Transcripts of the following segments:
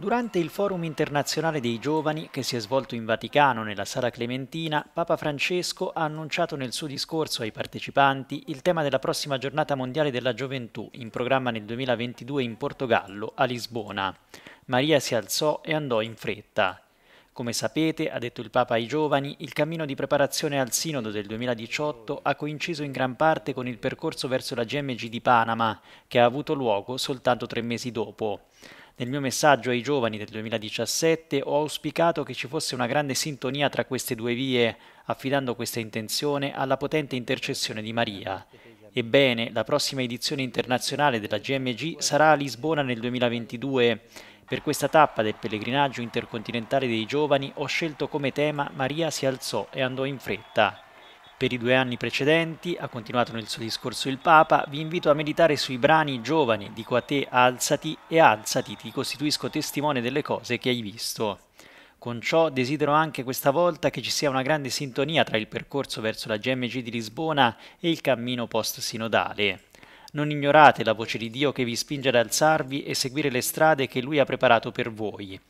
Durante il Forum internazionale dei giovani che si è svolto in Vaticano nella Sala Clementina, Papa Francesco ha annunciato nel suo discorso ai partecipanti il tema della prossima giornata mondiale della gioventù, in programma nel 2022 in Portogallo, a Lisbona. Maria si alzò e andò in fretta. Come sapete, ha detto il Papa ai giovani, il cammino di preparazione al Sinodo del 2018 ha coinciso in gran parte con il percorso verso la GMG di Panama, che ha avuto luogo soltanto tre mesi dopo. Nel mio messaggio ai giovani del 2017 ho auspicato che ci fosse una grande sintonia tra queste due vie, affidando questa intenzione alla potente intercessione di Maria. Ebbene, la prossima edizione internazionale della GMG sarà a Lisbona nel 2022. Per questa tappa del pellegrinaggio intercontinentale dei giovani ho scelto come tema Maria si alzò e andò in fretta. Per i due anni precedenti, ha continuato nel suo discorso il Papa, vi invito a meditare sui brani Giovani, dico a te alzati e alzati, ti costituisco testimone delle cose che hai visto. Con ciò desidero anche questa volta che ci sia una grande sintonia tra il percorso verso la GMG di Lisbona e il cammino post-sinodale. Non ignorate la voce di Dio che vi spinge ad alzarvi e seguire le strade che Lui ha preparato per voi.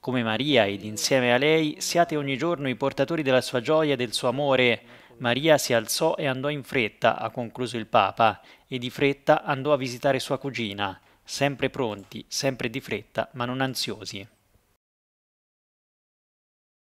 Come Maria ed insieme a lei siate ogni giorno i portatori della sua gioia e del suo amore. Maria si alzò e andò in fretta, ha concluso il Papa, e di fretta andò a visitare sua cugina, sempre pronti, sempre di fretta, ma non ansiosi.